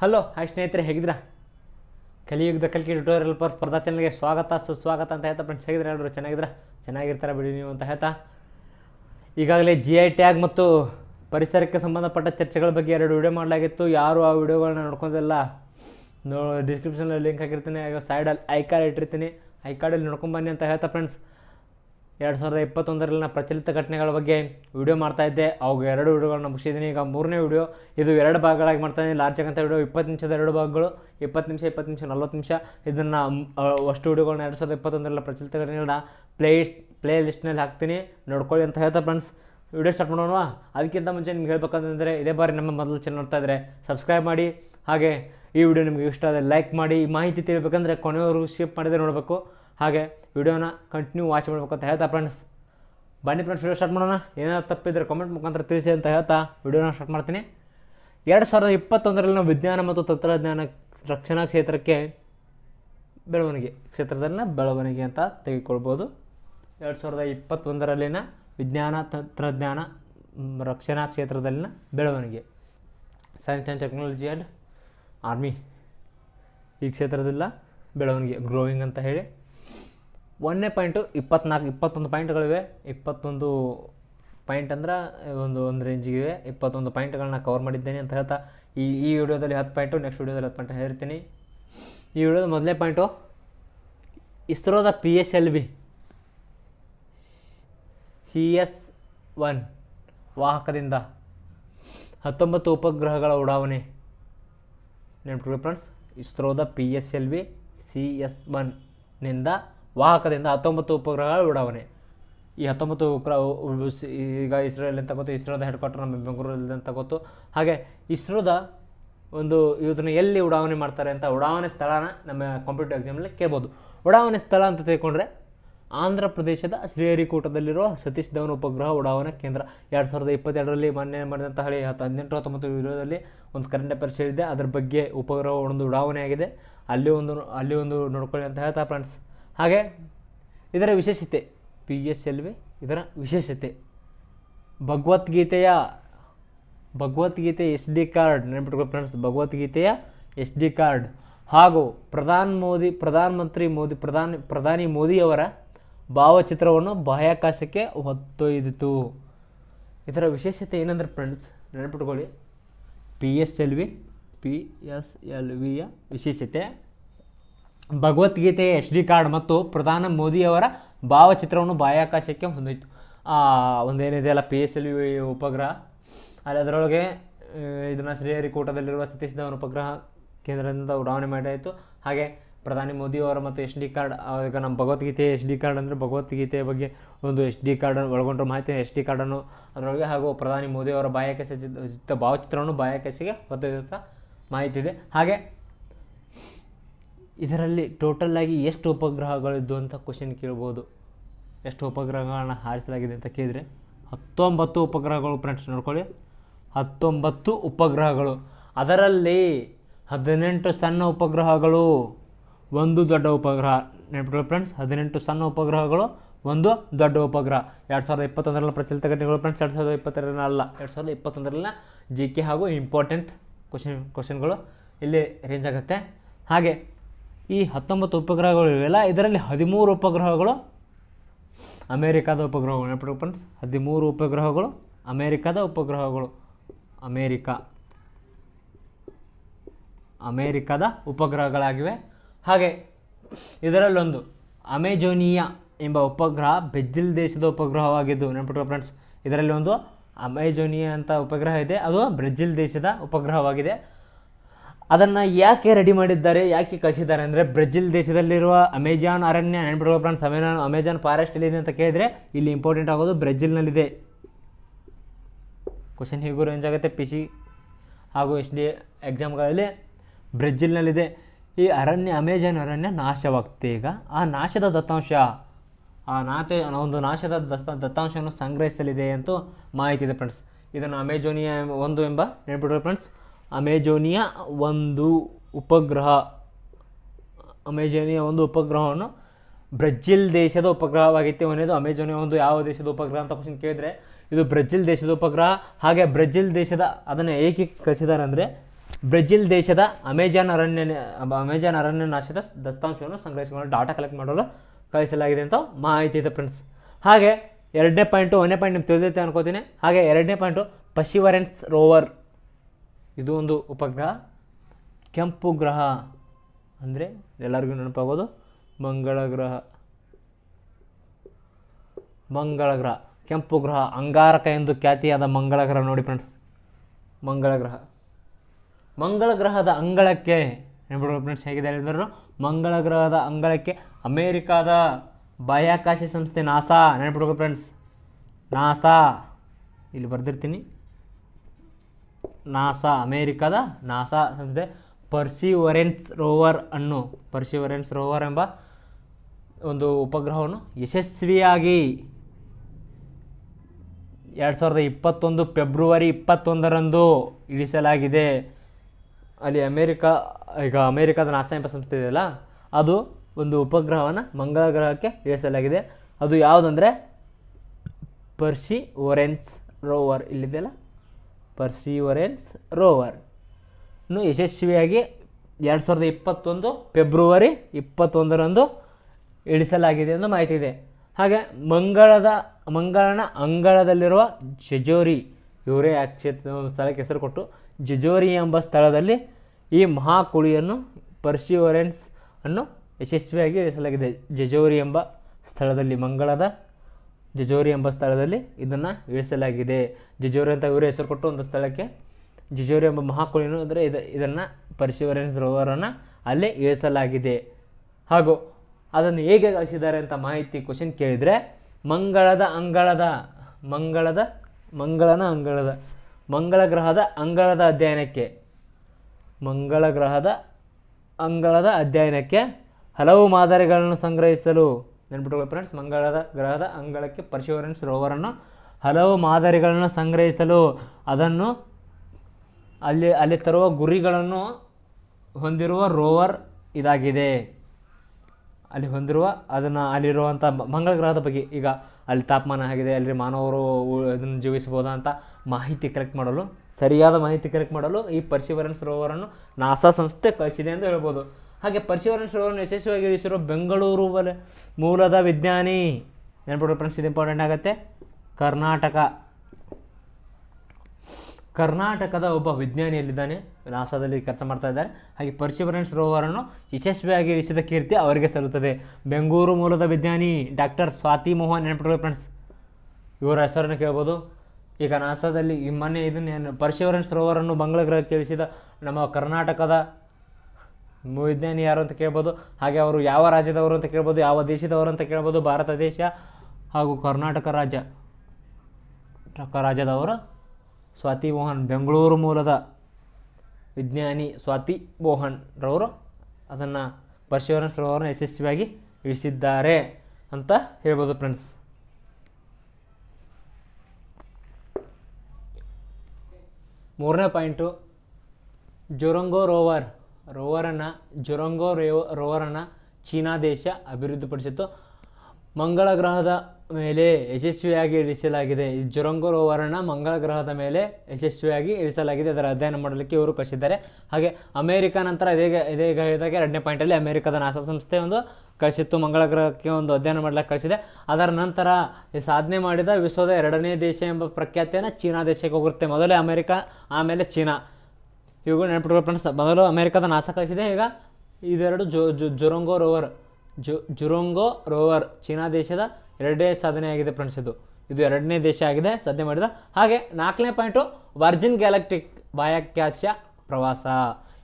hello hi ಸ್ನೇಹಿತರೆ ಹೇಗಿದ್ರಾ ಕಲಿಯುಗದ ಕಲಿಕೆ ಟ್ಯೂಟೋರಿಯಲ್ ಪರ್ ಸ್ಪರ್ಧಾ ಚಾನಲ್ಗೆ ಸ್ವಾಗತ ಸುಸ್ವಾಗತ ಅಂತ ಹೇಳ್ತಾ ಫ್ರೆಂಡ್ಸ್ ಹೇಗಿದ್ರೆ ಎಲ್ಲರೂ ಚೆನ್ನಾಗಿದ್ರ ಚೆನ್ನಾಗಿರ್ತಾರೆ ಬಿಡಿ ನೀವು ಅಂತ ಹೇಳ್ತಾ ಈಗಾಗಲೇ ಜಿ ಐ ಟ್ಯಾಗ್ ಮತ್ತು ಪರಿಸರಕ್ಕೆ ಸಂಬಂಧಪಟ್ಟ ಚರ್ಚೆಗಳ ಬಗ್ಗೆ ಎರಡು ವಿಡಿಯೋ ಮಾಡಲಾಗಿತ್ತು ಯಾರು ಆ ವಿಡಿಯೋಗಳನ್ನ ನೋಡ್ಕೊಂಡಿಲ್ಲ ನೋ ಡಿಸ್ಕ್ರಿಪ್ಷನಲ್ಲಿ ಲಿಂಕ್ ಹಾಕಿರ್ತೀನಿ ಸೈಡಲ್ಲಿ ಐ ಕಾರ್ಡ್ ಇಟ್ಟಿರ್ತೀನಿ ಐ ಕಾರ್ಡಲ್ಲಿ ನೋಡ್ಕೊಂಬನ್ನಿ ಅಂತ ಹೇಳ್ತಾ ಫ್ರೆಂಡ್ಸ್ ಎರಡು ಸಾವಿರದ ಇಪ್ಪತ್ತೊಂದರಲ್ಲಿನ ಪ್ರಚಲಿತ ಘಟನೆಗಳ ಬಗ್ಗೆ ವಿಡಿಯೋ ಮಾಡ್ತಾಯಿದ್ದೆ ಅವಾಗ ಎರಡು ವಿಡಿಯೋಗಳನ್ನ ಮುಗಿಸಿದ್ದೀನಿ ಈಗ ಮೂರನೇ ವಿಡಿಯೋ ಇದು ಎರಡು ಭಾಗಗಳಾಗಿ ಮಾಡ್ತಾಯಿದ್ದೀನಿ ಲಾರ್ಜ್ ಆಗಂತ ವಿಡಿಯೋ ಇಪ್ಪತ್ತು ನಿಮಿಷದ ಎರಡು ಭಾಗಗಳು ಇಪ್ಪತ್ತು ನಿಮಿಷ ಇಪ್ಪತ್ತು ನಿಮಿಷ ನಲ್ವತ್ತು ನಿಮಿಷ ಇದನ್ನು ಅಷ್ಟು ವಿಡಿಯೋಗಳನ್ನ ಎರಡು ಸಾವಿರದ ಇಪ್ಪತ್ತೊಂದರಲ್ಲಿ ಪ್ರಚಲಿತ ಘಟನೆಗಳನ್ನ ಪ್ಲೇ ಪ್ಲೇ ಲಿಸ್ಟ್ನಲ್ಲಿ ಹಾಕ್ತೀನಿ ನೋಡ್ಕೊಳ್ಳಿ ಅಂತ ಹೇಳ್ತಾ ಫ್ರೆಂಡ್ಸ್ ವಿಡಿಯೋ ಸ್ಟಾರ್ಟ್ ಮಾಡೋಣವಾ ಅದಕ್ಕಿಂತ ಮುಂಚೆ ನಿಮ್ಗೆ ಹೇಳ್ಬೇಕಂತಂದರೆ ಇದೇ ಬಾರಿ ನಮ್ಮ ಮೊದಲು ಚಾನಲ್ ನೋಡ್ತಾ ಇದ್ದರೆ ಸಬ್ಸ್ಕ್ರೈಬ್ ಮಾಡಿ ಹಾಗೆ ಈ ವಿಡಿಯೋ ನಿಮಗೆ ಇಷ್ಟ ಆದರೆ ಲೈಕ್ ಮಾಡಿ ಮಾಹಿತಿ ತಿಳಿಬೇಕಂದ್ರೆ ಕೊನೆಯವರು ಶೇಪ್ ಮಾಡಿದರೆ ನೋಡಬೇಕು ಹಾಗೆ ವಿಡಿಯೋನ ಕಂಟಿನ್ಯೂ ವಾಚ್ ಮಾಡ್ಬೇಕಂತ ಹೇಳ್ತಾ ಫ್ರೆಂಡ್ಸ್ ಬನ್ನಿ ಫ್ರೆಂಡ್ಸ್ ವಿಡಿಯೋ ಸ್ಟಾರ್ಟ್ ಮಾಡೋಣ ಏನಾದರೂ ತಪ್ಪಿದ್ರೆ ಕಮೆಂಟ್ ಮುಖಾಂತರ ತಿಳಿಸಿ ಅಂತ ಹೇಳ್ತಾ ವಿಡಿಯೋನ ಸ್ಟಾರ್ಟ್ ಮಾಡ್ತೀನಿ ಎರಡು ಸಾವಿರದ ಇಪ್ಪತ್ತೊಂದರಲ್ಲಿ ನಾವು ವಿಜ್ಞಾನ ಮತ್ತು ತಂತ್ರಜ್ಞಾನ ರಕ್ಷಣಾ ಕ್ಷೇತ್ರಕ್ಕೆ ಬೆಳವಣಿಗೆ ಕ್ಷೇತ್ರದಲ್ಲಿನ ಬೆಳವಣಿಗೆ ಅಂತ ತೆಗೆದುಕೊಳ್ಬೋದು ಎರಡು ಸಾವಿರದ ಇಪ್ಪತ್ತೊಂದರಲ್ಲಿನ ವಿಜ್ಞಾನ ತಂತ್ರಜ್ಞಾನ ರಕ್ಷಣಾ ಕ್ಷೇತ್ರದಲ್ಲಿನ ಬೆಳವಣಿಗೆ science and technology and army ಈ ಕ್ಷೇತ್ರದಲ್ಲ ಬೆಳವಣಿಗೆ ಗ್ರೋವಿಂಗ್ ಅಂತ ಹೇಳಿ ಒಂದನೇ ಪಾಯಿಂಟು ಇಪ್ಪತ್ನಾಲ್ಕು ಇಪ್ಪತ್ತೊಂದು ಪಾಯಿಂಟ್ಗಳಿವೆ ಇಪ್ಪತ್ತೊಂದು ಪಾಯಿಂಟ್ ಅಂದ್ರೆ ಒಂದು ಒಂದು ರೇಂಜಿಗೆ ಇಪ್ಪತ್ತೊಂದು ಪಾಯಿಂಟ್ಗಳನ್ನ ಕವರ್ ಮಾಡಿದ್ದೇನೆ ಅಂತ ಹೇಳ್ತಾ ಈ ಈ ವಿಡಿಯೋದಲ್ಲಿ ಹತ್ತು ಪಾಯಿಂಟು ನೆಕ್ಸ್ಟ್ ವಿಡಿಯೋದಲ್ಲಿ ಹತ್ತು ಪಾಯಿಂಟ್ ಹೇಳಿರ್ತೀನಿ ಈ ವಿಡಿಯೋದ ಮೊದಲನೇ ಪಾಯಿಂಟು ಇಸ್ರೋದ P S L B C S one ವಾಹಕದಿಂದ ಹತ್ತೊಂಬತ್ತು ಉಪಗ್ರಹಗಳ ಉಡಾವಣೆ ನೆನ್ಪಿಟ್ಕೊಳ್ಳಿ ಫ್ರೆಂಡ್ಸ್ ಇಸ್ರೋದ P S L V C S ಒನ್ನಿಂದ ವಾಹಕದಿಂದ ಹತ್ತೊಂಬತ್ತು ಉಪಗ್ರಹಗಳ ಉಡಾವಣೆ ಈ ಹತ್ತೊಂಬತ್ತು ಉಗ್ರ ಈಗ ಇಸ್ರೋದಲ್ಲಿ ಅಂತ ಗೊತ್ತು ಇಸ್ರೋದ ಹೆಡ್ ಕ್ವಾರ್ಟರ್ ನಮ್ಮ ಬೆಂಗಳೂರಲ್ಲಿ ಅಂತ ಗೊತ್ತು ಹಾಗೆ ಇಸ್ರೋದ ಒಂದು ಇದನ್ನು ಎಲ್ಲಿ ಉಡಾವಣೆ ಮಾಡ್ತಾರೆ ಅಂತ ಉಡಾವಣೆ ಸ್ಥಳನ ನಮ್ಮ ಕಂಪ್ಯೂಟರ್ ಎಕ್ಸಾಮಲ್ಲಿ ಕೇಳ್ಬೋದು ಉಡಾವಣೆ ಸ್ಥಳ ಅಂತ ತಿಳ್ಕೊಂಡ್ರೆ ಆಂಧ್ರ ಪ್ರದೇಶದ ಶ್ರೀಹರಿಕೂಟದಲ್ಲಿರುವ ಸತೀಶ್ ಧವನ್ ಉಪಗ್ರಹ ಉಡಾವಣೆ ಕೇಂದ್ರ ಎರಡು ಸಾವಿರದ ಇಪ್ಪತ್ತೆರಡರಲ್ಲಿ ಮೊನ್ನೆ ಮಾಡಿದಂಥ ಹಳಿ ಹದಿನೆಂಟು ಹತ್ತೊಂಬತ್ತು ವಿರೋಧದಲ್ಲಿ ಒಂದು ಕರೆಂಟ್ ಅಫೇರ್ಸ್ ಇದೆ ಅದರ ಬಗ್ಗೆ ಉಪಗ್ರಹ ಒಂದು ಉಡಾವಣೆ ಆಗಿದೆ ಅಲ್ಲಿ ಒಂದು ಅಲ್ಲಿ ಒಂದು ನೋಡ್ಕೊಳ್ಳಿ ಅಂತ ಹೇಳ್ತಾ ಫ್ರೆಂಡ್ಸ್ ಹಾಗೆ ಇದರ ವಿಶೇಷತೆ ಪಿ ಎಸ್ ಎಲ್ ವಿ ಇದರ ವಿಶೇಷತೆ ಭಗವದ್ಗೀತೆಯ ಭಗವದ್ಗೀತೆ ಎಸ್ ಡಿ ಕಾರ್ಡ್ ನೆನಪಿಟ್ಕೊಳ್ಳಿ ಫ್ರೆಂಡ್ಸ್ ಭಗವದ್ಗೀತೆಯ ಎಸ್ ಡಿ ಕಾರ್ಡ್ ಹಾಗೂ ಪ್ರಧಾನ್ ಮೋದಿ ಪ್ರಧಾನಮಂತ್ರಿ ಮೋದಿ ಪ್ರಧಾನಿ ಪ್ರಧಾನಿ ಮೋದಿಯವರ ಭಾವಚಿತ್ರವನ್ನು ಬಾಹ್ಯಾಕಾಶಕ್ಕೆ ಹೊತ್ತೊಯ್ದಿತು ಇದರ ವಿಶೇಷತೆ ಏನಂದ್ರೆ ಫ್ರೆಂಡ್ಸ್ ನೆನಪಿಟ್ಕೊಳ್ಳಿ P S L V P S L ವಿಯ ವಿಶೇಷತೆ ಭಗವದ್ಗೀತೆ ಎಚ್ ಡಿ ಕಾರ್ಡ್ ಮತ್ತು ಪ್ರಧಾನ ಮೋದಿಯವರ ಭಾವಚಿತ್ರವನ್ನು ಬಾಹ್ಯಾಕಾಶಕ್ಕೆ ಹೊಂದೋಯ್ತು ಒಂದೇನಿದೆ ಅಲ್ಲ ಪಿ ಎಸ್ ಎಲ್ ವಿ ಉಪಗ್ರಹ ಅಲ್ಲಿ ಅದರೊಳಗೆ ಇದನ್ನು ಶ್ರೀಹರಿಕೋಟದಲ್ಲಿರುವ ಸತೀಶ್ ಧವನ್ ಉಪಗ್ರಹ ಕೇಂದ್ರದಿಂದ ಉಡಾವಣೆ ಮಾಡಿತು ಹಾಗೆ ಪ್ರಧಾನಿ ಮೋದಿಯವರ ಮತ್ತು ಎಚ್ ಡಿ ಕಾರ್ಡ್ ಈಗ ನಮ್ಮ ಭಗವದ್ಗೀತೆ ಎಚ್ ಡಿ ಕಾರ್ಡ್ ಅಂದರೆ ಭಗವದ್ಗೀತೆಯ ಬಗ್ಗೆ ಒಂದು ಎಚ್ ಡಿ ಕಾರ್ಡನ್ನು ಒಳಗೊಂಡಿರೋ ಮಾಹಿತಿ ಎಚ್ ಡಿ ಕಾರ್ಡನ್ನು ಅದರೊಳಗೆ ಹಾಗೂ ಪ್ರಧಾನಿ ಮೋದಿಯವರ ಬಾಹ್ಯಾಕಾಶ ಚಿತ್ರ ಭಾವಚಿತ್ರವನ್ನು ಬಾಹ್ಯಾಕಾಶಿಗೆ ಹೊತ್ತೊಯ್ದಂಥ ಮಾಹಿತಿ ಇದೆ ಹಾಗೆ ಇದರಲ್ಲಿ ಟೋಟಲ್ಲಾಗಿ ಎಷ್ಟು ಉಪಗ್ರಹಗಳಿದ್ದು ಅಂತ ಕ್ವಶನ್ ಕೇಳ್ಬೋದು ಎಷ್ಟು ಉಪಗ್ರಹಗಳನ್ನು ಹಾರಿಸಲಾಗಿದೆ ಅಂತ ಕೇಳಿದರೆ ಹತ್ತೊಂಬತ್ತು ಉಪಗ್ರಹಗಳು ಫ್ರೆಂಡ್ಸ್ ನೋಡ್ಕೊಳ್ಳಿ ಹತ್ತೊಂಬತ್ತು ಉಪಗ್ರಹಗಳು ಅದರಲ್ಲಿ ಹದಿನೆಂಟು ಸಣ್ಣ ಉಪಗ್ರಹಗಳು ಒಂದು ದೊಡ್ಡ ಉಪಗ್ರಹ ನೆನಪಿಟ್ಕೊಳ್ಳಿ ಫ್ರೆಂಡ್ಸ್ ಹದಿನೆಂಟು ಸಣ್ಣ ಉಪಗ್ರಹಗಳು ಒಂದು ದೊಡ್ಡ ಉಪಗ್ರಹ ಎರಡು ಸಾವಿರದ ಇಪ್ಪತ್ತೊಂದರಲ್ಲಿ ಪ್ರಚಲಿತ ಘಟನೆಗಳು ಫ್ರೆಂಡ್ಸ್ ಎರಡು ಸಾವಿರದ ಇಪ್ಪತ್ತೆರಡರಲ್ಲಿ ಅಲ್ಲ ಎರಡು ಸಾವಿರದ ಇಪ್ಪತ್ತೊಂದರಲ್ಲಿನ ಜಿ ಕೆ ಹಾಗೂ ಇಂಪಾರ್ಟೆಂಟ್ ಕ್ವಶನ್ ಕ್ವಶನ್ಗಳು ಇಲ್ಲಿ ರೇಂಜ್ ಆಗುತ್ತೆ ಹಾಗೆ ಈ ಹತ್ತೊಂಬತ್ತು ಉಪಗ್ರಹಗಳು ಇವೆಲ್ಲ ಇದರಲ್ಲಿ ಹದಿಮೂರು ಉಪಗ್ರಹಗಳು ಅಮೇರಿಕಾದ ಉಪಗ್ರಹಗಳು ನೆನಪಿಟ್ಕೊ ಫ್ರೆಂಡ್ಸ್ ಹದಿಮೂರು ಉಪಗ್ರಹಗಳು ಅಮೇರಿಕಾದ ಉಪಗ್ರಹಗಳು ಅಮೇರಿಕಾ ಅಮೇರಿಕಾದ ಉಪಗ್ರಹಗಳಾಗಿವೆ ಹಾಗೆ ಇದರಲ್ಲೊಂದು ಅಮೆಜೋನಿಯಾ ಎಂಬ ಉಪಗ್ರಹ ಬ್ರೆಜಿಲ್ ದೇಶದ ಉಪಗ್ರಹವಾಗಿದ್ದು ನೆನಪಿಟ್ಕೊ ಫ್ರೆಂಡ್ಸ್ ಇದರಲ್ಲಿ ಒಂದು ಅಮೆಜೋನಿಯಾ ಅಂತ ಉಪಗ್ರಹ ಇದೆ ಅದು ಬ್ರೆಜಿಲ್ ದೇಶದ ಉಪಗ್ರಹವಾಗಿದೆ ಅದನ್ನು ಯಾಕೆ ರೆಡಿ ಮಾಡಿದ್ದಾರೆ ಯಾಕೆ ಕಳಿಸಿದ್ದಾರೆ ಅಂದರೆ ಬ್ರೆಜಿಲ್ ದೇಶದಲ್ಲಿರುವ ಅಮೆಜಾನ್ ಅರಣ್ಯ ನೆನಪಿಡುವ ಫ್ರೆಂಡ್ಸ್ ಅಮೆಜಾನ್ ಅಮೆಜಾನ್ ಫಾರೆಸ್ಟ್ ಎಲ್ಲಿದೆ ಅಂತ ಕೇಳಿದರೆ ಇಲ್ಲಿ ಇಂಪಾರ್ಟೆಂಟ್ ಆಗೋದು ಬ್ರೆಜಿಲ್ನಲ್ಲಿದೆ ಕ್ವಶನ್ ಹೀಗೂ ರೇಂಜ್ ಆಗುತ್ತೆ ಪಿ ಸಿ ಹಾಗೂ ಎಸ್ ಡಿ ಎಕ್ಸಾಮ್ಗಳಲ್ಲಿ ಬ್ರೆಜಿಲ್ನಲ್ಲಿದೆ ಈ ಅರಣ್ಯ ಅಮೆಜಾನ್ ಅರಣ್ಯ ನಾಶವಾಗ್ತಿದೆ ಈಗ ಆ ನಾಶದ ದತ್ತಾಂಶ ಆ ನಾತೆ ಒಂದು ನಾಶದ ದತ್ತ ದತ್ತಾಂಶವನ್ನು ಸಂಗ್ರಹಿಸಲಿದೆ ಅಂತೂ ಮಾಹಿತಿ ಇದೆ ಫ್ರೆಂಡ್ಸ್ ಇದನ್ನು ಅಮೆಜೋನಿಯಾ ಒಂದು ಎಂಬ ನೆನ್ಪಿಟ್ಕೊಳ್ಳೋ ಫ್ರೆಂಡ್ಸ್ ಅಮೆಜೋನಿಯಾ ಒಂದು ಉಪಗ್ರಹ ಅಮೆಜೋನಿಯಾ ಒಂದು ಉಪಗ್ರಹವನ್ನು ಬ್ರೆಜಿಲ್ ದೇಶದ ಉಪಗ್ರಹವಾಗಿತ್ತು ಒಂದೇದು ಅಮೆಜೋನಿಯಾ ಒಂದು ಯಾವ ದೇಶದ ಉಪಗ್ರಹ ಅಂತ ಕ್ವಶನ್ ಕೇಳಿದ್ರೆ ಇದು ಬ್ರೆಜಿಲ್ ದೇಶದ ಉಪಗ್ರಹ ಹಾಗೆ ಬ್ರೆಜಿಲ್ ದೇಶದ ಅದನ್ನು ಏಕೆ ಕಳಿಸಿದ್ದಾರೆ ಅಂದರೆ ಬ್ರೆಜಿಲ್ ದೇಶದ ಅಮೆಜಾನ್ ಅರಣ್ಯ ಅಮೆಜಾನ್ ಅರಣ್ಯ ನಾಶದ ದತ್ತಾಂಶವನ್ನು ಸಂಗ್ರಹಿಸಿಕೊಂಡು ಡಾಟಾ ಕಲೆಕ್ಟ್ ಮಾಡಲು ಕಳಿಸಲಾಗಿದೆ ಅಂತ ಮಾಹಿತಿ ಇದೆ ಫ್ರೆಂಡ್ಸ್ ಹಾಗೆ ಎರಡನೇ ಪಾಯಿಂಟು ಒಂದನೇ ಪಾಯಿಂಟ್ ನಿಮ್ಗೆ ತಿಳಿದೈತೆ ಅನ್ಕೋತೀನಿ ಹಾಗೆ ಎರಡನೇ ಪಾಯಿಂಟು ಪಶಿವರೆನ್ಸ್ ರೋವರ್ ಇದು ಒಂದು ಉಪಗ್ರಹ ಕೆಂಪು ಗ್ರಹ ಅಂದರೆ ಎಲ್ಲರಿಗೂ ನೆನಪಾಗೋದು ಮಂಗಳ ಗ್ರಹ ಮಂಗಳ ಗ್ರಹ ಕೆಂಪು ಗ್ರಹ ಅಂಗಾರಕ ಎಂದು ಖ್ಯಾತಿಯಾದ ಮಂಗಳ ಗ್ರಹ ನೋಡಿ ಫ್ರೆಂಡ್ಸ್ ಮಂಗಳ ಗ್ರಹ ಮಂಗಳ ಗ್ರಹದ ಅಂಗಳಕ್ಕೆ ನೆನಪಿಡೋ ಫ್ರೆಂಡ್ಸ್ ಹೇಗಿದೆ ಹೇಳಿದ್ರು ಮಂಗಳ ಗ್ರಹದ ಅಂಗಳಕ್ಕೆ ಅಮೇರಿಕಾದ ಬಾಹ್ಯಾಕಾಶ ಸಂಸ್ಥೆ ನಾಸಾ ನೆನಪಿಡ್ಬೇಕು ಫ್ರೆಂಡ್ಸ್ ನಾಸಾ ಇಲ್ಲಿ ಬರೆದಿರ್ತೀನಿ ನಾಸಾ ಅಮೇರಿಕಾದ ನಾಸಾ ಸಂಸ್ಥೆ ಪರ್ಸಿವರೆನ್ಸ್ ರೋವರ್ ಅನ್ನು ಪರ್ಸಿವರೆನ್ಸ್ ರೋವರ್ ಎಂಬ ಒಂದು ಉಪಗ್ರಹವನ್ನು ಯಶಸ್ವಿಯಾಗಿ ಎರಡು ಸಾವಿರದ ಇಪ್ಪತ್ತೊಂದು ಫೆಬ್ರವರಿ ಇಪ್ಪತ್ತೊಂದರಂದು ಇಳಿಸಲಾಗಿದೆ ಅಲ್ಲಿ ಅಮೇರಿಕಾ ಈಗ ಅಮೇರಿಕಾದ ನಾಸಾ ಎಂಬ ಸಂಸ್ಥೆ ಇದೆಯಲ್ಲ ಅದು ಒಂದು ಉಪಗ್ರಹವನ್ನು ಮಂಗಳ ಗ್ರಹಕ್ಕೆ ಇಳಿಸಲಾಗಿದೆ ಅದು ಯಾವುದಂದರೆ ಪರ್ಶಿ ಒರೆನ್ಸ್ ರೋವರ್ ಇಲ್ಲಿದೆಯಲ್ಲ ಪರ್ಸಿವರೆನ್ಸ್ ರೋವರ್ನು ಯಶಸ್ವಿಯಾಗಿ ಎರಡು ಸಾವಿರದ ಇಪ್ಪತ್ತೊಂದು ಫೆಬ್ರವರಿ ಇಪ್ಪತ್ತೊಂದರಂದು ಇಳಿಸಲಾಗಿದೆ ಎಂದು ಮಾಹಿತಿ ಇದೆ ಹಾಗೆ ಮಂಗಳದ ಮಂಗಳನ ಅಂಗಳದಲ್ಲಿರುವ ಜಜೋರಿ ಇವರೇ ಆ ಕ್ಷೇತ್ರ ಸ್ಥಳಕ್ಕೆ ಹೆಸರು ಕೊಟ್ಟು ಜಜೋರಿ ಎಂಬ ಸ್ಥಳದಲ್ಲಿ ಈ ಮಹಾಕುಳಿಯನ್ನು ಪರ್ಸಿವರೆನ್ಸ್ ಅನ್ನು ಯಶಸ್ವಿಯಾಗಿ ಇಳಿಸಲಾಗಿದೆ ಜಜೋರಿ ಎಂಬ ಸ್ಥಳದಲ್ಲಿ ಮಂಗಳದ ಜಜೋರಿ ಎಂಬ ಸ್ಥಳದಲ್ಲಿ ಇದನ್ನು ಇಳಿಸಲಾಗಿದೆ ಜಜೋರಿ ಅಂತ ಇವರು ಹೆಸರು ಕೊಟ್ಟು ಒಂದು ಸ್ಥಳಕ್ಕೆ ಜಜೋರಿ ಎಂಬ ಮಹಾಕುಳಿನು ಅಂದರೆ ಇದು ಇದನ್ನು ಪರ್ಶಿವರೆನ್ಸ್ ಅಲ್ಲಿ ಇಳಿಸಲಾಗಿದೆ ಹಾಗೂ ಅದನ್ನು ಹೇಗೆ ಕಳಿಸಿದ್ದಾರೆ ಅಂತ ಮಾಹಿತಿ ಕ್ವಶನ್ ಕೇಳಿದರೆ ಮಂಗಳದ ಅಂಗಳದ ಮಂಗಳದ ಮಂಗಳನ ಅಂಗಳದ ಮಂಗಳ ಗ್ರಹದ ಅಂಗಳದ ಅಧ್ಯಯನಕ್ಕೆ ಮಂಗಳ ಗ್ರಹದ ಅಂಗಳದ ಅಧ್ಯಯನಕ್ಕೆ ಹಲವು ಮಾದರಿಗಳನ್ನು ಸಂಗ್ರಹಿಸಲು ನೆನ್ಬಿಟ್ಟು ಫ್ರೆಂಡ್ಸ್ ಮಂಗಳದ ಗ್ರಹದ ಅಂಗಳಕ್ಕೆ ಪರ್ಶಿವರೆನ್ಸ್ ರೋವರನ್ನು ಹಲವು ಮಾದರಿಗಳನ್ನು ಸಂಗ್ರಹಿಸಲು ಅದನ್ನು ಅಲ್ಲಿ ಅಲ್ಲಿ ತರುವ ಗುರಿಗಳನ್ನು ಹೊಂದಿರುವ ರೋವರ್ ಇದಾಗಿದೆ ಅಲ್ಲಿ ಹೊಂದಿರುವ ಅದನ್ನು ಅಲ್ಲಿರುವಂಥ ಮಂಗಳ ಗ್ರಹದ ಬಗ್ಗೆ ಈಗ ಅಲ್ಲಿ ತಾಪಮಾನ ಆಗಿದೆ ಅಲ್ಲಿ ಮಾನವರು ಇದನ್ನು ಜೀವಿಸ್ಬೋದಾ ಅಂತ ಮಾಹಿತಿ ಕಲೆಕ್ಟ್ ಮಾಡಲು ಸರಿಯಾದ ಮಾಹಿತಿ ಕಲೆಕ್ಟ್ ಮಾಡಲು ಈ ಪರ್ಶಿವರೆನ್ಸ್ ರೋವರನ್ನು ನಾಸಾ ಸಂಸ್ಥೆ ಕಳಿಸಿದೆ ಎಂದು ಹೇಳ್ಬೋದು ಹಾಗೆ ಪರ್ಸಿವರೆನ್ಸ್ ರೋವರನ್ನು ಯಶಸ್ವಿಯಾಗಿ ಇಳಿಸಿರೋ ಬೆಂಗಳೂರು ವಲ ಮೂಲದ ವಿಜ್ಞಾನಿ ನೆನ್ಪಿಟ್ರೆ ಫ್ರೆಂಡ್ಸ್ ಇದು ಇಂಪಾರ್ಟೆಂಟ್ ಆಗುತ್ತೆ ಕರ್ನಾಟಕ ಕರ್ನಾಟಕದ ಒಬ್ಬ ವಿಜ್ಞಾನಿಯಲ್ಲಿದ್ದಾನೆ ನಾಸಾದಲ್ಲಿ ಕೆಲಸ ಮಾಡ್ತಾ ಇದ್ದಾರೆ ಹಾಗೆ ಪರ್ಸಿವರೆನ್ಸ್ ರೋವರನ್ನು ಯಶಸ್ವಿಯಾಗಿ ಇಳಿಸಿದ ಕೀರ್ತಿ ಅವರಿಗೆ ಸಲ್ಲುತ್ತದೆ ಬೆಂಗಳೂರು ಮೂಲದ ವಿಜ್ಞಾನಿ ಡಾಕ್ಟರ್ ಸ್ವಾತಿ ಮೋಹನ್ ನೆನಪಿಟ್ಕೊಳ್ಳಿ ಫ್ರೆಂಡ್ಸ್ ಇವರ ಹೆಸರನ್ನು ಕೇಳ್ಬೋದು ಈಗ ನಾಸಾದಲ್ಲಿ ಈ ಮೊನ್ನೆ ಇದನ್ನು ಪರ್ಸಿವರೆನ್ಸ್ ರೋವರನ್ನು ಮಂಗಳ ಗ್ರಹಕ್ಕೆ ಇಳಿಸಿದ ನಮ್ಮ ಕರ್ನಾಟಕದ ವಿಜ್ಞಾನಿ ಯಾರು ಅಂತ ಕೇಳ್ಬೋದು ಹಾಗೆ ಅವರು ಯಾವ ರಾಜ್ಯದವರು ಅಂತ ಕೇಳ್ಬೋದು ಯಾವ ದೇಶದವರು ಅಂತ ಕೇಳ್ಬೋದು ಭಾರತ ದೇಶ ಹಾಗೂ ಕರ್ನಾಟಕ ರಾಜ್ಯ ರಾಜ್ಯದವರು ಸ್ವಾತಿ ಮೋಹನ್ ಬೆಂಗಳೂರು ಮೂಲದ ವಿಜ್ಞಾನಿ ಸ್ವಾತಿ ಮೋಹನ್ ರವರು ಅದನ್ನು ಪರ್ಶಿವರೆನ್ಸ್ ರವರನ್ನು ಯಶಸ್ವಿಯಾಗಿ ಇಳಿಸಿದ್ದಾರೆ ಅಂತ ಹೇಳ್ಬೋದು ಫ್ರೆಂಡ್ಸ್ ಮೂರನೇ ಪಾಯಿಂಟು ಜೊರಂಗೋ ರೋವರ್ ರೋವರನ್ನು ಜೊರಂಗೋ ರೇವ ರೋವರನ್ನು ಚೀನಾ ದೇಶ ಅಭಿವೃದ್ಧಿಪಡಿಸಿತ್ತು ಮಂಗಳ ಗ್ರಹದ ಮೇಲೆ ಯಶಸ್ವಿಯಾಗಿ ಇಳಿಸಲಾಗಿದೆ ಜೊರಂಗೋ ರೋವರನ್ನು ಮಂಗಳ ಗ್ರಹದ ಮೇಲೆ ಯಶಸ್ವಿಯಾಗಿ ಇಳಿಸಲಾಗಿದೆ ಅದರ ಅಧ್ಯಯನ ಮಾಡಲಿಕ್ಕೆ ಇವರು ಕಳಿಸಿದ್ದಾರೆ ಹಾಗೆ ಅಮೆರಿಕ ನಂತರ ಇದೇ ಇದೇ ಹೇಳಿದಾಗ ಎರಡನೇ ಪಾಯಿಂಟಲ್ಲಿ ಅಮೆರಿಕದ ನಾಸಾ ಸಂಸ್ಥೆ ಒಂದು ಕಳಿಸಿತ್ತು ಮಂಗಳ ಗ್ರಹಕ್ಕೆ ಒಂದು ಅಧ್ಯಯನ ಮಾಡಲಿಕ್ಕೆ ಕಳಿಸಿದೆ ಅದರ ನಂತರ ಸಾಧನೆ ಮಾಡಿದ ವಿಶ್ವದ ಎರಡನೇ ದೇಶ ಎಂಬ ಪ್ರಖ್ಯಾತಿಯನ್ನು ಚೀನಾ ದೇಶಕ್ಕೆ ಹೋಗುತ್ತೆ ಮೊದಲೇ ಅಮೆರಿಕ ಆಮೇಲೆ ಚೀನಾ ಇವುಗಳು ನೆನಪಿಟ್ಕೊಳ್ಳಿ ಫ್ರೆಂಡ್ಸ್ ಮೊದಲು ಅಮೆರಿಕದ ನಾಸಾ ಕಳಿಸಿದೆ ಈಗ ಇದೆರಡು ಜೊ ಜೊ ಜುರೊಂಗೋ ರೋವರ್ ಜು ಜುರೊಂಗೋ ರೋವರ್ ಚೀನಾ ದೇಶದ ಎರಡನೇ ಸಾಧನೆಯಾಗಿದೆ ಫ್ರೆಂಡ್ಸ್ ಇದು ಇದು ಎರಡನೇ ದೇಶ ಆಗಿದೆ ಸಾಧನೆ ಮಾಡಿದ ಹಾಗೆ ನಾಲ್ಕನೇ ಪಾಯಿಂಟು ವರ್ಜಿನ್ ಗ್ಯಾಲಕ್ಟಿಕ್ ಬಾಹ್ಯಾಕಾಶ ಪ್ರವಾಸ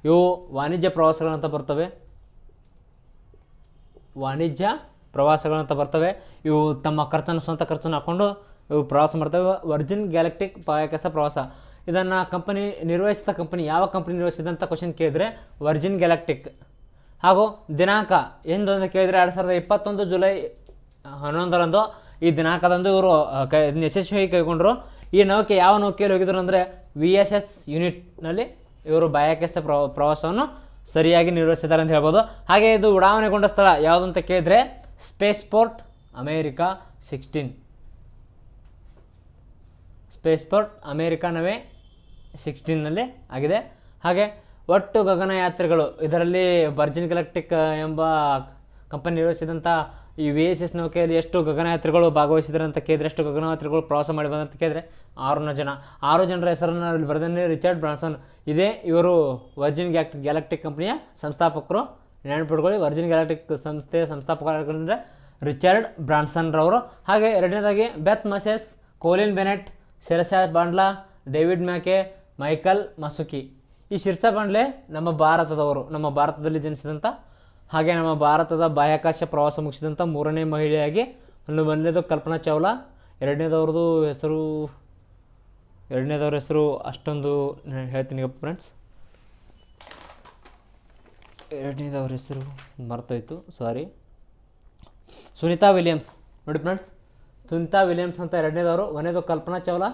ಇವು ವಾಣಿಜ್ಯ ಪ್ರವಾಸಗಳಂತ ಬರ್ತವೆ ವಾಣಿಜ್ಯ ಪ್ರವಾಸಗಳಂತ ಬರ್ತವೆ ಇವು ತಮ್ಮ ಖರ್ಚನ್ನು ಸ್ವಂತ ಖರ್ಚನ್ನು ಹಾಕ್ಕೊಂಡು ಇವು ಪ್ರವಾಸ ಮಾಡ್ತವೆ ವರ್ಜಿನ್ ಗ್ಯಾಲಕ್ಟಿಕ್ ಬಾಹ್ಯಾಕಾಶ ಪ್ರವಾಸ ಇದನ್ನು ಕಂಪನಿ ನಿರ್ವಹಿಸಿದ ಕಂಪನಿ ಯಾವ ಕಂಪನಿ ನಿರ್ವಹಿಸಿದಂಥ ಕ್ವಶನ್ ಕೇಳಿದರೆ ವರ್ಜಿನ್ ಗ್ಯಾಲಕ್ಟಿಕ್ ಹಾಗೂ ದಿನಾಂಕ ಎಂದು ಅಂತ ಕೇಳಿದರೆ ಎರಡು ಸಾವಿರದ ಇಪ್ಪತ್ತೊಂದು ಜುಲೈ ಹನ್ನೊಂದರಂದು ಈ ದಿನಾಂಕದಂದು ಇವರು ಕೈ ಯಶಸ್ವಿಯಾಗಿ ಕೈಗೊಂಡರು ಈ ನೌಕೆ ಯಾವ ನೌಕೆಯಲ್ಲಿ ಹೋಗಿದ್ರು ಅಂದರೆ ವಿ ಎಸ್ ಎಸ್ ಯೂನಿಟ್ನಲ್ಲಿ ಇವರು ಪ್ರ ಪ್ರವಾಸವನ್ನು ಸರಿಯಾಗಿ ನಿರ್ವಹಿಸಿದ್ದಾರೆ ಅಂತ ಹೇಳ್ಬೋದು ಹಾಗೆ ಇದು ಉಡಾವಣೆಗೊಂಡ ಸ್ಥಳ ಯಾವುದು ಅಂತ ಕೇಳಿದರೆ spaceport America sixteen spaceport America ನವೇ ಸಿಕ್ಸ್ಟೀನಲ್ಲಿ ಆಗಿದೆ ಹಾಗೆ ಒಟ್ಟು ಗಗನಯಾತ್ರೆಗಳು ಇದರಲ್ಲಿ ವರ್ಜಿನ್ ಗ್ಯಾಲೆಕ್ಟಿಕ್ ಎಂಬ ಕಂಪನಿ ನಿರ್ವಹಿಸಿದಂಥ ಈ ವಿ ಎಸ್ ಎಸ್ ನೌಕೆಯಲ್ಲಿ ಎಷ್ಟು ಗಗನಯಾತ್ರಿಗಳು ಭಾಗವಹಿಸಿದ್ರು ಅಂತ ಕೇಳಿದ್ರೆ ಎಷ್ಟು ಗಗನಯಾತ್ರೆಗಳು ಪ್ರವಾಸ ಮಾಡಿ ಬಂದಂತ ಕೇಳಿದ್ರೆ ಆರುನೂರು ಜನ ಆರು ಜನರ ಹೆಸರನ್ನು ಅಲ್ಲಿ ಬರೆದನ್ನೇ ರಿಚರ್ಡ್ ಬ್ರಾನ್ಸನ್ ಇದೇ ಇವರು ವರ್ಜಿನ್ ಗ್ಯಾಕ್ ಗ್ಯಾಲಕ್ಟಿಕ್ ಕಂಪ್ನಿಯ ಸಂಸ್ಥಾಪಕರು ನೆನಪಿಟ್ಕೊಳ್ಳಿ ವರ್ಜಿನ್ ಗ್ಯಾಲಕ್ಟಿಕ್ ಸಂಸ್ಥೆಯ ಸಂಸ್ಥಾಪಕರಾಗಿದ್ದರೆ ರಿಚರ್ಡ್ ಬ್ರಾನ್ಸನ್ರವರು ಹಾಗೆ ಎರಡನೇದಾಗಿ Beth Moses Colin Bennett Sirisha Bandla David Mackay Michael Masucci ಈ ಶಿರ್ಸಾ ಬಂಡ್ಲೆ ನಮ್ಮ ಭಾರತದವರು ನಮ್ಮ ಭಾರತದಲ್ಲಿ ಜನಿಸಿದಂಥ ಹಾಗೆ ನಮ್ಮ ಭಾರತದ ಬಾಹ್ಯಾಕಾಶ ಪ್ರವಾಸ ಮುಗಿಸಿದಂಥ ಮೂರನೇ ಮಹಿಳೆಯಾಗಿ ಅಲ್ಲಿ ಒಂದನೇದು ಕಲ್ಪನಾ ಚಾವ್ಲಾ ಎರಡನೇದವ್ರದ್ದು ಹೆಸರು ಎರಡನೇದವ್ರ ಹೆಸರು ಅಷ್ಟೊಂದು ಹೇಳ್ತೀನಿ ಹೇಳ್ತೀನಿ ಫ್ರೆಂಡ್ಸ್ ಎರಡನೇದವ್ರ ಹೆಸರು ಮರ್ತೋಯ್ತು ಸಾರಿ ಸುನೀತಾ ವಿಲಿಯಮ್ಸ್ ನೋಡಿ ಫ್ರೆಂಡ್ಸ್ ಸುನೀತಾ ವಿಲಿಯಮ್ಸ್ ಅಂತ ಎರಡನೇದವರು ಒಂದೇದು ಕಲ್ಪನಾ ಚಾವ್ಲಾ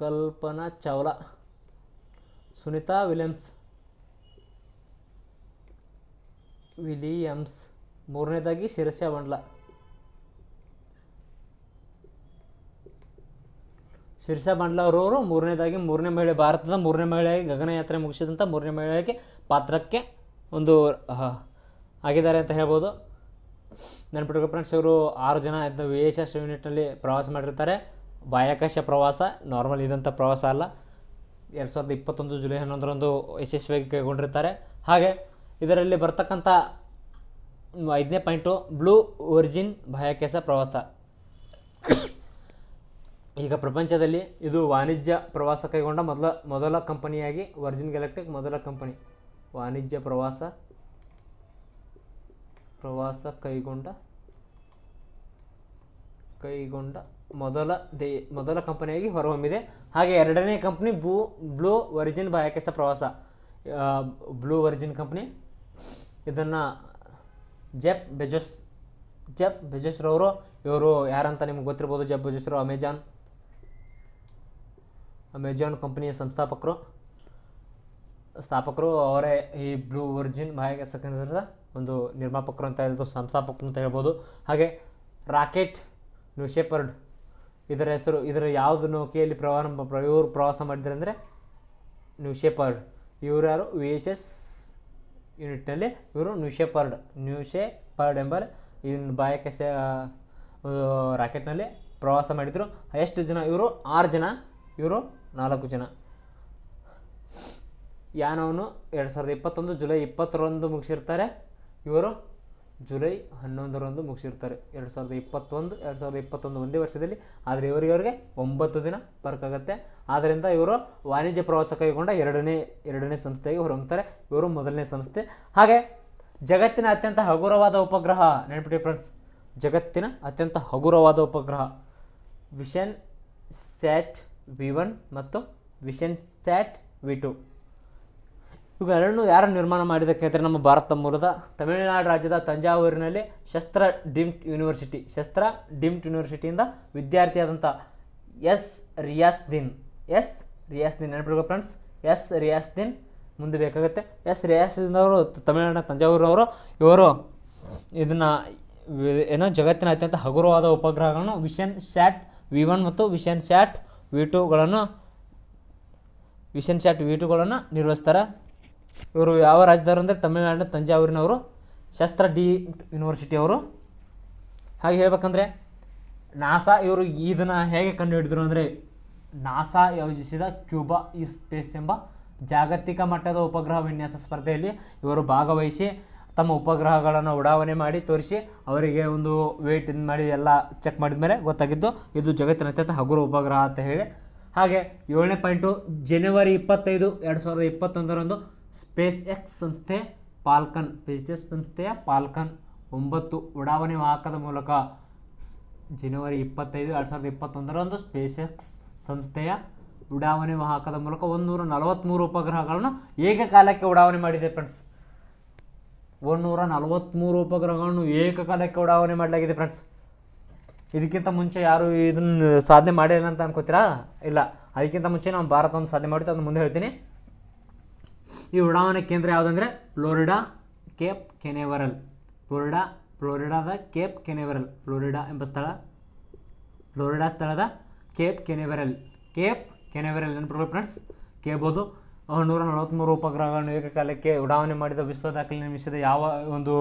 ಕಲ್ಪನಾ ಚಾವ್ಲಾ ಸುನೀತಾ ವಿಲಿಯಮ್ಸ್ ವಿಲಿಯಮ್ಸ್ ಮೂರನೇದಾಗಿ ಶಿರಸಾ ಬಂಡ್ಲಾ ಬಂಡ್ಲ ಅವರವರು ಮೂರನೇದಾಗಿ ಮೂರನೇ ಮಹಿಳೆ ಭಾರತದ ಮೂರನೇ ಮಹಿಳೆಯಾಗಿ ಗಗನಯಾತ್ರೆ ಮುಗಿಸಿದಂಥ ಮೂರನೇ ಮಹಿಳೆಯಾಗಿ ಪಾತ್ರಕ್ಕೆ ಒಂದು ಆಗಿದ್ದಾರೆ ಅಂತ ಹೇಳ್ಬೋದು ನೆನಪಿಟ್ಕೋ ಫ್ರೆಂಡ್ಸ್ ಅವರು ಆರು ಜನ ಇದ್ದ ವಿ ಎಸ್ ಎಸ್ ಯೂನಿಟ್ನಲ್ಲಿ ಪ್ರವಾಸ ಮಾಡಿರ್ತಾರೆ ಬಾಹ್ಯಾಕಾಶ ಪ್ರವಾಸ ನಾರ್ಮಲ್ ಇದ್ದಂಥ ಪ್ರವಾಸ ಅಲ್ಲ ಎರಡು ಸಾವಿರದ ಇಪ್ಪತ್ತೊಂದು ಜುಲೈ ಹನ್ನೊಂದರಂದು ಯಶಸ್ವಿಯಾಗಿ ಕೈಗೊಂಡಿರ್ತಾರೆ ಹಾಗೆ ಇದರಲ್ಲಿ ಬರ್ತಕ್ಕಂಥ ಐದನೇ ಪಾಯಿಂಟು ಬ್ಲೂ ಒರಿಜಿನ್ ಬಾಹ್ಯಾಕಾಶ ಪ್ರವಾಸ ಈಗ ಪ್ರಪಂಚದಲ್ಲಿ ಇದು ವಾಣಿಜ್ಯ ಪ್ರವಾಸ ಕೈಗೊಂಡ ಮೊದಲ ಮೊದಲ ಕಂಪನಿಯಾಗಿ ವರ್ಜಿನ್ ಗ್ಯಾಲೆಕ್ಟಿಕ್ ಮೊದಲ ಕಂಪನಿ ವಾಣಿಜ್ಯ ಪ್ರವಾಸ ಪ್ರವಾಸ ಕೈಗೊಂಡ ಕೈಗೊಂಡ ಮೊದಲ ದೇ ಮೊದಲ ಕಂಪನಿಯಾಗಿ ಹೊರಹೊಮ್ಮಿದೆ ಹಾಗೆ ಎರಡನೇ ಕಂಪ್ನಿ ಬ್ಲೂ ಬ್ಲೂ ಒರಿಜಿನ್ ಬಾಯಾಕೆಸ ಪ್ರವಾಸ ಬ್ಲೂ ವರ್ಜಿನ್ ಕಂಪ್ನಿ ಇದನ್ನು ಜೆಪ್ ಬೆಜಸ್ ಜೆಪ್ ಬೆಜಸ್ರವರು ಇವರು ಯಾರಂತ ನಿಮ್ಗೆ ಗೊತ್ತಿರ್ಬೋದು ಜೆಪ್ ಬೆಜಸ್ರು ಅಮೆಜಾನ್ ಅಮೆಜಾನ್ ಕಂಪ್ನಿಯ ಸಂಸ್ಥಾಪಕರು ಸ್ಥಾಪಕರು ಅವರೇ ಈ ಬ್ಲೂ ಒರಿಜಿನ್ ಬಾಯಾಕೆಸ ಒಂದು ನಿರ್ಮಾಪಕರು ಅಂತ ಹೇಳ್ಬೋದು ಸಂಸ್ಥಾಪಕರು ಅಂತ ಹೇಳ್ಬೋದು ಹಾಗೆ ರಾಕೆಟ್ ನೀವು ಇದರ ಹೆಸರು ಇದರ ಯಾವುದು ನೌಕೆಯಲ್ಲಿ ಪ್ರವಾಸ ಇವರು ಪ್ರವಾಸ ಮಾಡಿದ್ರೆ ಅಂದರೆ ನ್ಯೂ ಶೇಪರ್ಡ್ ಇವರು ಯಾರು ವಿ ಎಚ್ ಎಸ್ ಯೂನಿಟ್ನಲ್ಲಿ ಇವರು ನ್ಯೂ ಶೇಪರ್ಡ್ ನ್ಯೂ ಶೇಪರ್ಡ್ ಎಂಬಲ್ಲಿ ಇದನ್ನು ಬಾಯಕ್ಕೆ ರಾಕೆಟ್ನಲ್ಲಿ ಪ್ರವಾಸ ಮಾಡಿದರು ಎಷ್ಟು ಜನ ಇವರು ಆರು ಜನ ಇವರು ನಾಲ್ಕು ಜನ ಯಾನವನ್ನು ಎರಡು ಸಾವಿರದ ಇಪ್ಪತ್ತೊಂದು ಜುಲೈ ಇಪ್ಪತ್ತರಂದು ಮುಗಿಸಿರ್ತಾರೆ ಇವರು ಜುಲೈ ಹನ್ನೊಂದರಂದು ಮುಗಿಸಿರ್ತಾರೆ ಎರಡು ಸಾವಿರದ ಇಪ್ಪತ್ತೊಂದು ಎರಡು ಸಾವಿರದ ಇಪ್ಪತ್ತೊಂದು ಒಂದೇ ವರ್ಷದಲ್ಲಿ ಆದರೆ ಇವರಿಗೆ ಅವರಿಗೆ ಒಂಬತ್ತು ದಿನ ಆಗುತ್ತೆ ಆದ್ದರಿಂದ ಇವರು ವಾಣಿಜ್ಯ ಪ್ರವಾಸ ಕೈಗೊಂಡ ಎರಡನೇ ಎರಡನೇ ಸಂಸ್ಥೆಗೆ ಹೊರಹೊಮ್ತಾರೆ ಇವರು ಮೊದಲನೇ ಸಂಸ್ಥೆ ಹಾಗೆ ಜಗತ್ತಿನ ಅತ್ಯಂತ ಹಗುರವಾದ ಉಪಗ್ರಹ ನೆನಪಿಡಿ ಫ್ರೆಂಡ್ಸ್ ಜಗತ್ತಿನ ಅತ್ಯಂತ ಹಗುರವಾದ ಉಪಗ್ರಹ ವಿಷನ್ ಸ್ಯಾಟ್ ವಿ ಒನ್ ಮತ್ತು ವಿಷನ್ ಸ್ಯಾಟ್ ವಿ ಟು ಇವುಗಳೆರಡನ್ನೂ ಯಾರು ನಿರ್ಮಾಣ ಮಾಡಿದ ಕೇಳಿದ್ರೆ ನಮ್ಮ ಭಾರತ ಮೂಲದ ತಮಿಳುನಾಡು ರಾಜ್ಯದ ತಂಜಾವೂರಿನಲ್ಲಿ ಶಸ್ತ್ರ ಡಿಮ್ಟ್ ಯೂನಿವರ್ಸಿಟಿ ಶಸ್ತ್ರ ಡಿಮ್ಟ್ ಯೂನಿವರ್ಸಿಟಿಯಿಂದ ವಿದ್ಯಾರ್ಥಿಯಾದಂಥ ಎಸ್ ರಿಯಾಸ್ ದಿನ್ ಎಸ್ ರಿಯಾಸ್ ದಿನ್ ನೆನಪಿಡ್ಕೋ ಫ್ರೆಂಡ್ಸ್ ಎಸ್ ರಿಯಾಸ್ ದಿನ್ ಮುಂದೆ ಬೇಕಾಗುತ್ತೆ ಎಸ್ ರಿಯಾಸ್ ಅವರು ತಮಿಳುನಾಡಿನ ತಂಜಾವೂರಿನವರು ಇವರು ಇದನ್ನು ಏನೋ ಜಗತ್ತಿನ ಅತ್ಯಂತ ಹಗುರವಾದ ಉಪಗ್ರಹಗಳನ್ನು ವಿಷನ್ ಶ್ಯಾಟ್ ವಿ ಒನ್ ಮತ್ತು ವಿಷನ್ ಶ್ಯಾಟ್ ವಿ ಟೂಗಳನ್ನು ವಿಷನ್ ಶ್ಯಾಟ್ ವಿ ಟೂಗಳನ್ನು ನಿರ್ವಹಿಸ್ತಾರೆ ಇವರು ಯಾವ ರಾಜ್ಯದವರು ಅಂದರೆ ತಮಿಳುನಾಡಿನ ತಂಜಾವೂರಿನವರು ಶಸ್ತ್ರ ಡಿ ಯೂನಿವರ್ಸಿಟಿಯವರು ಹಾಗೆ ಹೇಳ್ಬೇಕಂದ್ರೆ ನಾಸಾ ಇವರು ಇದನ್ನು ಹೇಗೆ ಕಂಡುಹಿಡಿದ್ರು ಅಂದರೆ ನಾಸಾ ಯೋಜಿಸಿದ ಕ್ಯೂಬಾ ಈ ಸ್ಪೇಸ್ ಎಂಬ ಜಾಗತಿಕ ಮಟ್ಟದ ಉಪಗ್ರಹ ವಿನ್ಯಾಸ ಸ್ಪರ್ಧೆಯಲ್ಲಿ ಇವರು ಭಾಗವಹಿಸಿ ತಮ್ಮ ಉಪಗ್ರಹಗಳನ್ನು ಉಡಾವಣೆ ಮಾಡಿ ತೋರಿಸಿ ಅವರಿಗೆ ಒಂದು ವೇಟ್ ಇದು ಮಾಡಿ ಎಲ್ಲ ಚೆಕ್ ಮಾಡಿದ ಮೇಲೆ ಗೊತ್ತಾಗಿದ್ದು ಇದು ಜಗತ್ತಿನ ಅತ್ಯಂತ ಹಗುರ ಉಪಗ್ರಹ ಅಂತ ಹೇಳಿ ಹಾಗೆ ಏಳನೇ ಪಾಯಿಂಟು ಜನವರಿ ಇಪ್ಪತ್ತೈದು ಎರಡು ಸಾವಿರದ ಇಪ್ಪತ್ತೊಂದರಂದು ಸ್ಪೇಸ್ ಎಕ್ಸ್ ಸಂಸ್ಥೆ ಪಾಲ್ಕನ್ ಎಕ್ಸ್ ಸಂಸ್ಥೆಯ ಪಾಲ್ಕನ್ ಒಂಬತ್ತು ಉಡಾವಣೆ ವಾಹಕದ ಮೂಲಕ ಜನವರಿ ಇಪ್ಪತ್ತೈದು ಎರಡು ಸಾವಿರದ ಇಪ್ಪತ್ತೊಂದರಂದು ಸ್ಪೇಸ್ ಎಕ್ಸ್ ಸಂಸ್ಥೆಯ ಉಡಾವಣೆ ವಾಹಕದ ಮೂಲಕ ಒಂದೂರ ನಲವತ್ತ್ಮೂರು ಉಪಗ್ರಹಗಳನ್ನು ಏಕಕಾಲಕ್ಕೆ ಉಡಾವಣೆ ಮಾಡಿದೆ ಫ್ರೆಂಡ್ಸ್ ಒಂದೂರ ನಲವತ್ತ್ಮೂರು ಉಪಗ್ರಹಗಳನ್ನು ಏಕಕಾಲಕ್ಕೆ ಉಡಾವಣೆ ಮಾಡಲಾಗಿದೆ ಫ್ರೆಂಡ್ಸ್ ಇದಕ್ಕಿಂತ ಮುಂಚೆ ಯಾರು ಇದನ್ನು ಸಾಧನೆ ಮಾಡಿಲ್ಲ ಅಂತ ಅನ್ಕೋತೀರಾ ಇಲ್ಲ ಅದಕ್ಕಿಂತ ಮುಂಚೆ ನಾವು ಭಾರತವನ್ನು ಸಾಧನೆ ಮಾಡಿದ್ದು ಅದನ್ನು ಮುಂದೆ ಹೇಳ್ತೀನಿ ಈ ಉಡಾವಣೆ ಕೇಂದ್ರ ಯಾವುದಂದರೆ ಫ್ಲೋರಿಡಾ ಕೇಪ್ ಕೆನೆವರಲ್ ಫ್ಲೋರಿಡಾ ಫ್ಲೋರಿಡಾದ ಕೇಪ್ ಕೆನೆವರಲ್ ಫ್ಲೋರಿಡಾ ಎಂಬ ಸ್ಥಳ ಫ್ಲೋರಿಡಾ ಸ್ಥಳದ ಕೇಪ್ ಕೆನೆವರಲ್ ಕೇಪ್ ಕೆನೆವೆರಲ್ ನೆನಪಿಟ್ಕೊಳ್ಳಿ ಫ್ರೆಂಡ್ಸ್ ಕೇಬೋದು ನೂರ ನಲವತ್ತ್ಮೂರು ಉಪಗ್ರಹಗಳನ್ನು ಏಕಕಾಲಕ್ಕೆ ಉಡಾವಣೆ ಮಾಡಿದ ವಿಶ್ವ ದಾಖಲೆ ನಿಮಿಷದ ಯಾವ ಒಂದು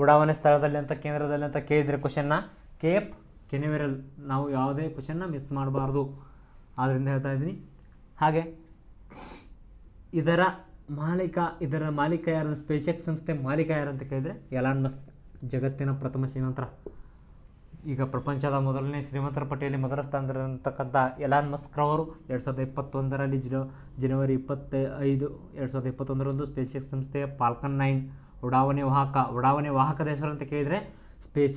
ಉಡಾವಣೆ ಸ್ಥಳದಲ್ಲಿ ಅಂತ ಕೇಂದ್ರದಲ್ಲಿ ಅಂತ ಕೇಳಿದರೆ ಕ್ವಶನ್ನ ಕೇಪ್ ಕೆನೆವೆರಲ್ ನಾವು ಯಾವುದೇ ಕ್ವಶನ್ನ ಮಿಸ್ ಮಾಡಬಾರ್ದು ಆದ್ದರಿಂದ ಹೇಳ್ತಾ ಇದ್ದೀನಿ ಹಾಗೆ ಇದರ ಮಾಲೀಕ ಇದರ ಮಾಲೀಕ ಯಾರು ಎಕ್ಸ್ ಸಂಸ್ಥೆ ಮಾಲೀಕ ಯಾರು ಅಂತ ಕೇಳಿದರೆ ಎಲಾನ್ ಮಸ್ಕ್ ಜಗತ್ತಿನ ಪ್ರಥಮ ಶ್ರೀಮಂತರ ಈಗ ಪ್ರಪಂಚದ ಮೊದಲನೇ ಶ್ರೀಮಂತರ ಪಟ್ಟಿಯಲ್ಲಿ ಮೊದಲ ಸ್ಥಾನದಲ್ಲಿರತಕ್ಕಂಥ ಎಲಾನ್ ಮಸ್ಕ್ ಅವರು ಎರಡು ಸಾವಿರದ ಇಪ್ಪತ್ತೊಂದರಲ್ಲಿ ಜಿನ ಜನವರಿ ಇಪ್ಪತ್ತ ಐದು ಎರಡು ಸಾವಿರದ ಇಪ್ಪತ್ತೊಂದರಂದು ಸ್ಪೇಶಿಯಕ್ ಸಂಸ್ಥೆಯ ಪಾಲ್ಕನ್ ನೈನ್ ಉಡಾವಣೆ ವಾಹಕ ಉಡಾವಣೆ ವಾಹಕದ ಹೆಸರು ಅಂತ ಕೇಳಿದರೆ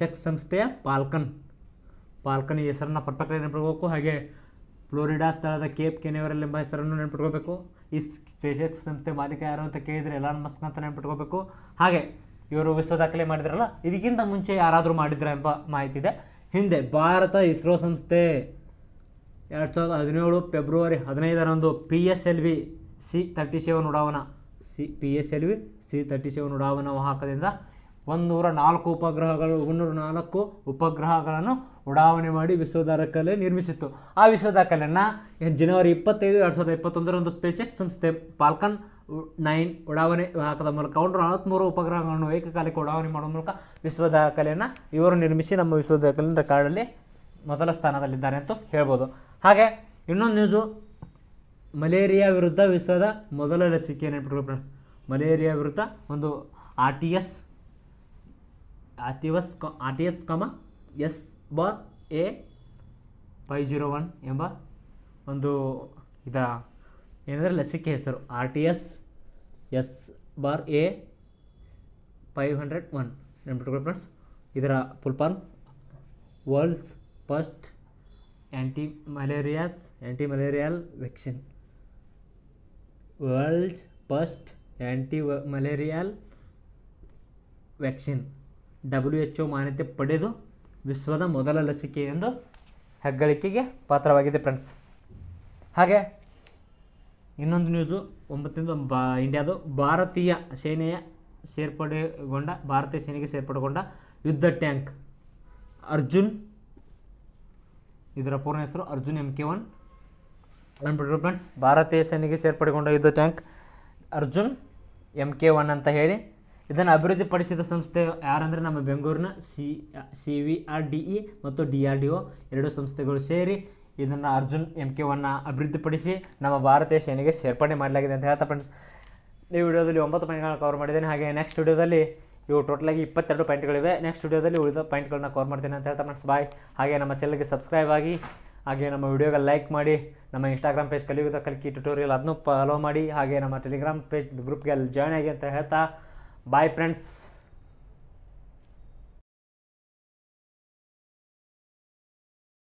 ಎಕ್ಸ್ ಸಂಸ್ಥೆಯ ಪಾಲ್ಕನ್ ಪಾಲ್ಕನ್ ಹೆಸರನ್ನು ಪರ್ಫೆಕ್ಟಾಗಿ ನೆನಪಿಡ್ಕೋಬೇಕು ಹಾಗೆ ಫ್ಲೋರಿಡಾ ಸ್ಥಳದ ಕೇಪ್ ಕೆನೆವರಲ್ ಎಂಬ ಹೆಸರನ್ನು ನೆನಪಿಟ್ಕೋಬೇಕು ಈ ಸ್ಪೇಸ್ ಎಕ್ಸ್ ಸಂಸ್ಥೆ ಮಾಲೀಕ ಯಾರು ಅಂತ ಕೇಳಿದರೆ ಎಲ್ಲ ಮಸ್ಕ್ ಅಂತ ನೆನ್ಪಿಟ್ಕೋಬೇಕು ಹಾಗೆ ಇವರು ವಿಶ್ವ ದಾಖಲೆ ಮಾಡಿದ್ರಲ್ಲ ಇದಕ್ಕಿಂತ ಮುಂಚೆ ಯಾರಾದರೂ ಮಾಡಿದ್ರ ಎಂಬ ಮಾಹಿತಿ ಇದೆ ಹಿಂದೆ ಭಾರತ ಇಸ್ರೋ ಸಂಸ್ಥೆ ಎರಡು ಸಾವಿರದ ಹದಿನೇಳು ಫೆಬ್ರವರಿ ಹದಿನೈದರಂದು P S L V C thirty seven ಉಡಾವಣ C P S L V C thirty seven ಉಡಾವಣಾ ಒಂದು ನೂರ ನಾಲ್ಕು ಉಪಗ್ರಹಗಳು ಒಂದೂರ ನಾಲ್ಕು ಉಪಗ್ರಹಗಳನ್ನು ಉಡಾವಣೆ ಮಾಡಿ ದಾಖಲೆ ನಿರ್ಮಿಸಿತ್ತು ಆ ಏನು ಜನವರಿ ಇಪ್ಪತ್ತೈದು ಎರಡು ಸಾವಿರದ ಇಪ್ಪತ್ತೊಂದರಂದು ಸ್ಪೇಸೆಕ್ ಸಂಸ್ಥೆ ಪಾಲ್ಕನ್ ನೈನ್ ಉಡಾವಣೆ ಹಾಕದ ಮೂಲಕ ಒಂದು ನಲವತ್ತ್ಮೂರು ಉಪಗ್ರಹಗಳನ್ನು ಏಕಕಾಲಿಕ ಉಡಾವಣೆ ಮಾಡುವ ಮೂಲಕ ವಿಶ್ವ ದಾಖಲೆಯನ್ನು ಇವರು ನಿರ್ಮಿಸಿ ನಮ್ಮ ವಿಶ್ವ ದಾಖಲೆ ರೆಕಾರ್ಡಲ್ಲಿ ಮೊದಲ ಸ್ಥಾನದಲ್ಲಿದ್ದಾರೆ ಅಂತ ಹೇಳ್ಬೋದು ಹಾಗೆ ಇನ್ನೊಂದು ನ್ಯೂಸು ಮಲೇರಿಯಾ ವಿರುದ್ಧ ವಿಶ್ವದ ಮೊದಲ ಲಸಿಕೆ ನೆನಪಿಟ್ಕೊಳ್ಳಿ ಫ್ರೆಂಡ್ಸ್ ಮಲೇರಿಯಾ ವಿರುದ್ಧ ಒಂದು R T S R T S R T S comma S ಬಾತ್ ಎ ಫೈ ಜೀರೋ ಒನ್ ಎಂಬ ಒಂದು ಇದ ಏನಂದರೆ ಲಸಿಕೆ ಹೆಸರು R T S S bar A five hundred one ನೆನ್ಪಿಟ್ಕೊಳ್ಳಿ ಫ್ರೆಂಡ್ಸ್ ಇದರ ಫಾರ್ಮ್ ವರ್ಲ್ಡ್ಸ್ ಫಸ್ಟ್ ಆ್ಯಂಟಿ ಮಲೇರಿಯಾಸ್ anti malarial vaccine world first anti malarial vaccine W H O ಮಾನ್ಯತೆ ಪಡೆದು ವಿಶ್ವದ ಮೊದಲ ಲಸಿಕೆ ಎಂದು ಹೆಗ್ಗಳಿಕೆಗೆ ಪಾತ್ರವಾಗಿದೆ ಫ್ರೆಂಡ್ಸ್ ಹಾಗೆ ಇನ್ನೊಂದು ನ್ಯೂಸು ಒಂಬತ್ತರಿಂದ ಬಾ ಇಂಡಿಯಾದು ಭಾರತೀಯ ಸೇನೆಯ ಸೇರ್ಪಡೆಗೊಂಡ ಭಾರತೀಯ ಸೇನೆಗೆ ಸೇರ್ಪಡೆಗೊಂಡ ಯುದ್ಧ ಟ್ಯಾಂಕ್ ಅರ್ಜುನ್ ಇದರ ಪೂರ್ಣ ಹೆಸರು ಅರ್ಜುನ್ ಎಮ್ ಕೆ ಒನ್ ಅಂದ್ಬಿಟ್ರು ಫ್ರೆಂಡ್ಸ್ ಭಾರತೀಯ ಸೇನೆಗೆ ಸೇರ್ಪಡೆಗೊಂಡ ಯುದ್ಧ tank Arjun M K one ಅಂತ ಹೇಳಿ ಇದನ್ನು ಅಭಿವೃದ್ಧಿಪಡಿಸಿದ ಸಂಸ್ಥೆ ಯಾರಂದರೆ ನಮ್ಮ ಬೆಂಗಳೂರಿನ C C V R D E ಮತ್ತು ಡಿ ಆರ್ ಡಿ ಒ ಎರಡು ಸಂಸ್ಥೆಗಳು ಸೇರಿ ಇದನ್ನು ಅರ್ಜುನ್ ಎಮ್ ಕೆ ಒನ್ನ ಅಭಿವೃದ್ಧಿಪಡಿಸಿ ನಮ್ಮ ಭಾರತ ಸೇನೆಗೆ ಸೇರ್ಪಡೆ ಮಾಡಲಾಗಿದೆ ಅಂತ ಹೇಳ್ತಾ ಫ್ರೆಂಡ್ಸ್ ಈ ವಿಡಿಯೋದಲ್ಲಿ ಒಂಬತ್ತು ಪಾಯಿಂಟ್ಗಳನ್ನ ಕವರ್ ಮಾಡಿದ್ದೇನೆ ಹಾಗೆ ನೆಕ್ಸ್ಟ್ ವಿಡಿಯೋದಲ್ಲಿ ಇವು ಟೋಟಲಾಗಿ ಇಪ್ಪತ್ತೆರಡು ಪಾಯಿಂಟ್ಗಳಿವೆ ನೆಕ್ಸ್ಟ್ ವಿಡಿಯೋದಲ್ಲಿ ಉಳಿದ ಪಾಯಿಂಟ್ಗಳನ್ನ ಕವರ್ ಮಾಡ್ತೀನಿ ಅಂತ ಹೇಳ್ತಾ ಫ್ರೆಂಡ್ಸ್ ಬಾಯ್ ಹಾಗೆ ನಮ್ಮ ಚಾನಲ್ಗೆ ಸಬ್ಸ್ಕ್ರೈಬ್ ಆಗಿ ಹಾಗೆ ನಮ್ಮ ವಿಡಿಯೋಗೆ ಲೈಕ್ ಮಾಡಿ ನಮ್ಮ ಇನ್ಸ್ಟಾಗ್ರಾಮ್ ಪೇಜ್ ಕಲಿಯುವುದ ಕಲಿಕಿ ಟ್ಯುಟೋರಿಯಲ್ ಅದನ್ನು ಫಾಲೋ ಮಾಡಿ ಹಾಗೆ ನಮ್ಮ ಟೆಲಿಗ್ರಾಮ್ ಪೇಜ್ ಗ್ರೂಪ್ಗೆ ಅಲ್ಲಿ ಜಾಯ್ನ್ ಆಗಿ ಅಂತ ಹೇಳ್ತಾ bye friends